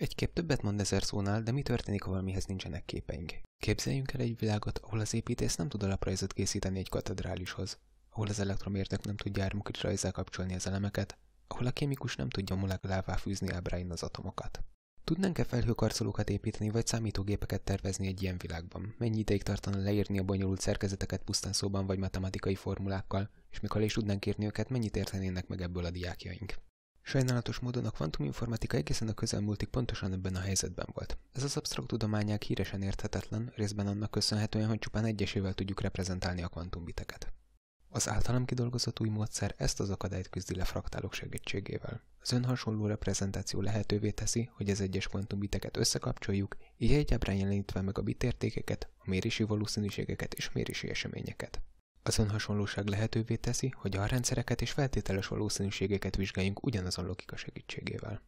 Egy kép többet mond ezer szónál, de mi történik, ha valamihez nincsenek képeink? Képzeljünk el egy világot, ahol az építész nem tud alaprajzot készíteni egy katedrálishoz, ahol az elektromérnök nem tud ármukit rajzzal kapcsolni az elemeket, ahol a kémikus nem tudja molekulává fűzni ábráin az atomokat. Tudnánk-e felhőkarcolókat építeni, vagy számítógépeket tervezni egy ilyen világban? Mennyi ideig tartana leírni a bonyolult szerkezeteket pusztán szóban vagy matematikai formulákkal, és mikor is tudnánk írni őket, mennyit értenének meg ebből a diákjaink? Sajnálatos módon a kvantuminformatika egészen a közelmúltig pontosan ebben a helyzetben volt. Ez az absztrakt tudományák híresen érthetetlen, részben annak köszönhetően, hogy csupán egyesével tudjuk reprezentálni a kvantumbiteket. Az általam kidolgozott új módszer ezt az akadályt küzdi le fraktálok segítségével. Az önhasonló reprezentáció lehetővé teszi, hogy az egyes kvantumbiteket összekapcsoljuk, így egy ábrán jelenítve meg a bitértékeket, a mérési valószínűségeket és mérési eseményeket. Az önhasonlóság lehetővé teszi, hogy a rendszereket és feltételes valószínűségeket vizsgáljunk ugyanazon logika segítségével.